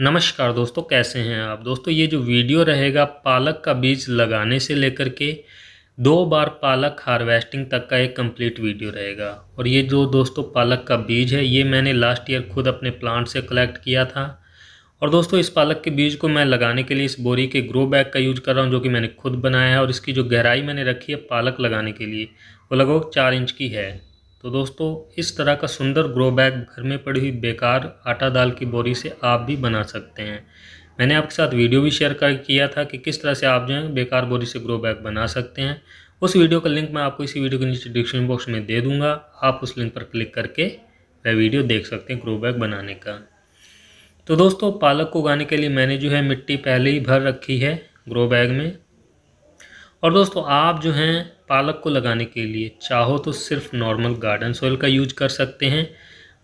नमस्कार दोस्तों कैसे हैं आप दोस्तों ये जो वीडियो रहेगा पालक का बीज लगाने से लेकर के दो बार पालक हार्वेस्टिंग तक का एक कंप्लीट वीडियो रहेगा और ये जो दोस्तों पालक का बीज है ये मैंने लास्ट ईयर खुद अपने प्लांट से कलेक्ट किया था और दोस्तों इस पालक के बीज को मैं लगाने के लिए इस बोरी के ग्रो बैग का यूज कर रहा हूँ जो कि मैंने खुद बनाया है और इसकी जो गहराई मैंने रखी है पालक लगाने के लिए वो लगभग चार इंच की है तो दोस्तों इस तरह का सुंदर ग्रो बैग घर में पड़ी हुई बेकार आटा दाल की बोरी से आप भी बना सकते हैं मैंने आपके साथ वीडियो भी शेयर कर किया था कि किस तरह से आप जो है बेकार बोरी से ग्रो बैग बना सकते हैं उस वीडियो का लिंक मैं आपको इसी वीडियो के नीचे डिस्क्रिप्शन बॉक्स में दे दूंगा आप उस लिंक पर क्लिक करके वह वीडियो देख सकते हैं ग्रो बैग बनाने का तो दोस्तों पालक को उगाने के लिए मैंने जो है मिट्टी पहले ही भर रखी है ग्रो बैग में और दोस्तों आप जो हैं पालक को लगाने के लिए चाहो तो सिर्फ नॉर्मल गार्डन सोयल का यूज कर सकते हैं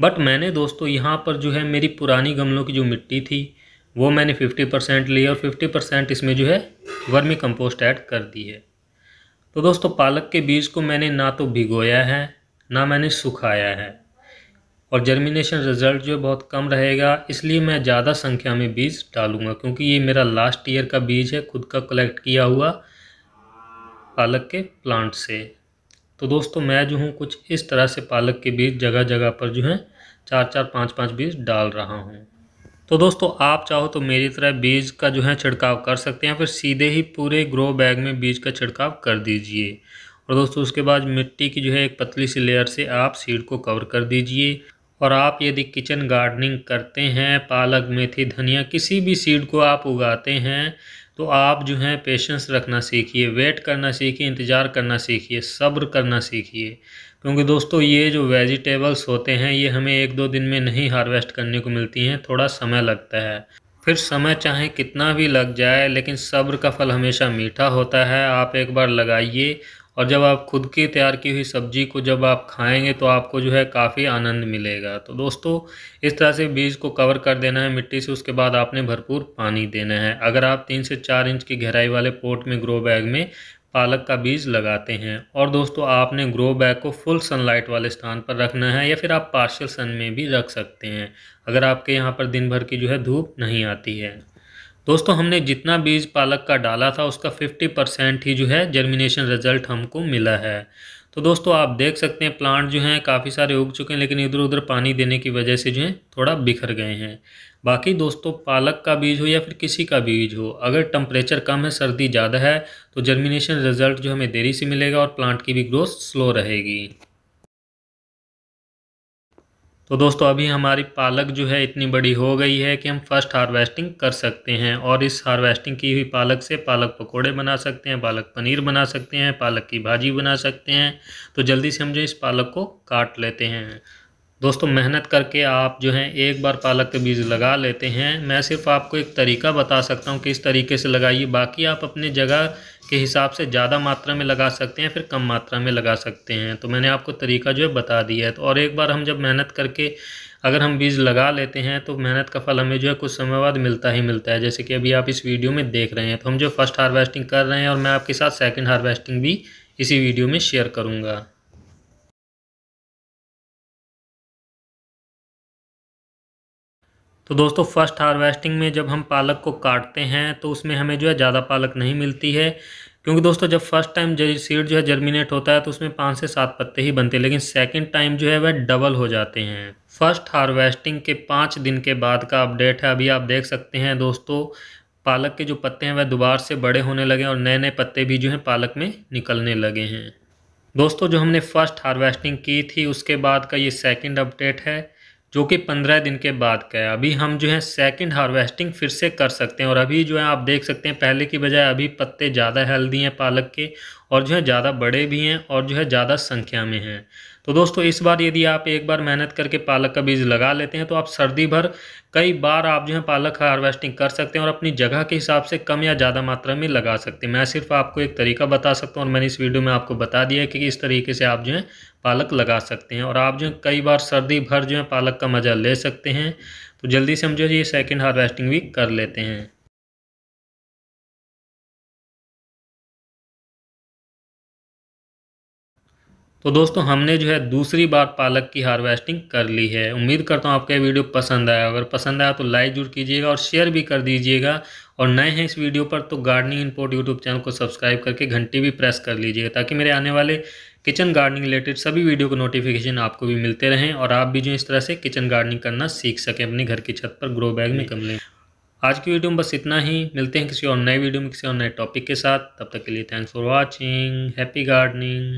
बट मैंने दोस्तों यहाँ पर जो है मेरी पुरानी गमलों की जो मिट्टी थी वो मैंने 50 परसेंट ली और 50 परसेंट इसमें जो है वर्मी कंपोस्ट ऐड कर दी है तो दोस्तों पालक के बीज को मैंने ना तो भिगोया है ना मैंने सुखाया है और जर्मिनेशन रिज़ल्ट जो है बहुत कम रहेगा इसलिए मैं ज़्यादा संख्या में बीज डालूंगा क्योंकि ये मेरा लास्ट ईयर का बीज है खुद का कलेक्ट किया हुआ पालक के प्लांट से तो दोस्तों मैं जो हूँ कुछ इस तरह से पालक के बीज जगह जगह पर जो है चार चार पाँच पाँच बीज डाल रहा हूँ तो दोस्तों आप चाहो तो मेरी तरह बीज का जो है छिड़काव कर सकते हैं फिर सीधे ही पूरे ग्रो बैग में बीज का छिड़काव कर दीजिए और दोस्तों उसके बाद मिट्टी की जो है एक पतली सी लेयर से आप सीड को कवर कर दीजिए और आप यदि किचन गार्डनिंग करते हैं पालक मेथी धनिया किसी भी सीड को आप उगाते हैं तो आप जो हैं पेशेंस रखना सीखिए वेट करना सीखिए इंतज़ार करना सीखिए सब्र करना सीखिए क्योंकि दोस्तों ये जो वेजिटेबल्स होते हैं ये हमें एक दो दिन में नहीं हार्वेस्ट करने को मिलती हैं थोड़ा समय लगता है फिर समय चाहे कितना भी लग जाए लेकिन सब्र का फल हमेशा मीठा होता है आप एक बार लगाइए और जब आप खुद की तैयार की हुई सब्जी को जब आप खाएंगे तो आपको जो है काफ़ी आनंद मिलेगा तो दोस्तों इस तरह से बीज को कवर कर देना है मिट्टी से उसके बाद आपने भरपूर पानी देना है अगर आप तीन से चार इंच की गहराई वाले पोर्ट में ग्रो बैग में पालक का बीज लगाते हैं और दोस्तों आपने ग्रो बैग को फुल सनलाइट वाले स्थान पर रखना है या फिर आप पार्शियल सन में भी रख सकते हैं अगर आपके यहाँ पर दिन भर की जो है धूप नहीं आती है दोस्तों हमने जितना बीज पालक का डाला था उसका 50 परसेंट ही जो है जर्मिनेशन रिजल्ट हमको मिला है तो दोस्तों आप देख सकते हैं प्लांट जो हैं काफ़ी सारे उग चुके हैं लेकिन इधर उधर पानी देने की वजह से जो है थोड़ा बिखर गए हैं बाकी दोस्तों पालक का बीज हो या फिर किसी का बीज हो अगर टम्परेचर कम है सर्दी ज़्यादा है तो जर्मिनेशन रिजल्ट जो हमें देरी से मिलेगा और प्लांट की भी ग्रोथ स्लो रहेगी तो दोस्तों अभी हमारी पालक जो है इतनी बड़ी हो गई है कि हम फर्स्ट हार्वेस्टिंग कर सकते हैं और इस हार्वेस्टिंग की हुई पालक से पालक पकोड़े बना सकते हैं पालक पनीर बना सकते हैं पालक की भाजी बना सकते हैं तो जल्दी से हम जो इस पालक को काट लेते हैं दोस्तों मेहनत करके आप जो हैं एक बार पालक के बीज लगा लेते हैं मैं सिर्फ आपको एक तरीका बता सकता हूँ किस तरीके से लगाइए बाकी आप अपने जगह के हिसाब से ज़्यादा मात्रा में लगा सकते हैं फिर कम मात्रा में लगा सकते हैं तो मैंने आपको तरीका जो है बता दिया है तो और एक बार हम जब मेहनत करके अगर हम बीज लगा लेते हैं तो मेहनत का फल हमें जो है कुछ समय बाद मिलता ही मिलता है जैसे कि अभी आप इस वीडियो में देख रहे हैं तो हम जो फर्स्ट हार्वेस्टिंग कर रहे हैं और मैं आपके साथ सेकेंड हार्वेस्टिंग भी इसी वीडियो में शेयर करूँगा तो दोस्तों फर्स्ट हार्वेस्टिंग में जब हम पालक को काटते हैं तो उसमें हमें जो है ज़्यादा पालक नहीं मिलती है क्योंकि दोस्तों जब फर्स्ट टाइम सीड जो है जर्मिनेट होता है तो उसमें पाँच से सात पत्ते ही बनते हैं लेकिन सेकंड टाइम जो है वह डबल हो जाते हैं फर्स्ट हार्वेस्टिंग के पाँच दिन के बाद का अपडेट है अभी आप देख सकते हैं दोस्तों पालक के जो पत्ते हैं वह दोबार से बड़े होने लगे और नए नए पत्ते भी जो हैं पालक में निकलने लगे हैं दोस्तों जो हमने फ़र्स्ट हार्वेस्टिंग की थी उसके बाद का ये सेकेंड अपडेट है जो कि पंद्रह दिन के बाद का है अभी हम जो है सेकंड हार्वेस्टिंग फिर से कर सकते हैं और अभी जो है आप देख सकते हैं पहले की बजाय अभी पत्ते ज़्यादा हेल्दी हैं पालक के और जो है ज़्यादा बड़े भी हैं और जो है ज़्यादा संख्या में हैं तो दोस्तों इस बार यदि आप एक बार मेहनत करके पालक का बीज लगा लेते हैं तो आप सर्दी भर कई बार आप जो है पालक हार्वेस्टिंग कर सकते हैं और अपनी जगह के हिसाब से कम या ज़्यादा मात्रा में लगा सकते हैं मैं सिर्फ आपको एक तरीका बता सकता हूँ और मैंने इस वीडियो में आपको बता दिया है कि इस तरीके से आप जो है पालक लगा सकते हैं और आप जो है कई बार सर्दी भर जो है पालक का मज़ा ले सकते हैं तो जल्दी से हम जो है ये सेकेंड हार्वेस्टिंग भी कर लेते हैं तो दोस्तों हमने जो है दूसरी बार पालक की हार्वेस्टिंग कर ली है उम्मीद करता हूँ आपका ये वीडियो पसंद आया अगर पसंद आया तो लाइक जरूर कीजिएगा और शेयर भी कर दीजिएगा और नए हैं इस वीडियो पर तो गार्डनिंग इनपोर्ट यूट्यूब चैनल को सब्सक्राइब करके घंटी भी प्रेस कर लीजिएगा ताकि मेरे आने वाले किचन गार्डनिंग रिलेटेड सभी वीडियो को नोटिफिकेशन आपको भी मिलते रहें और आप भी जो इस तरह से किचन गार्डनिंग करना सीख सकें अपने घर की छत पर ग्रो बैग में कम लें आज की वीडियो में बस इतना ही मिलते हैं किसी और नए वीडियो में किसी और नए टॉपिक के साथ तब तक के लिए thanks for watching happy gardening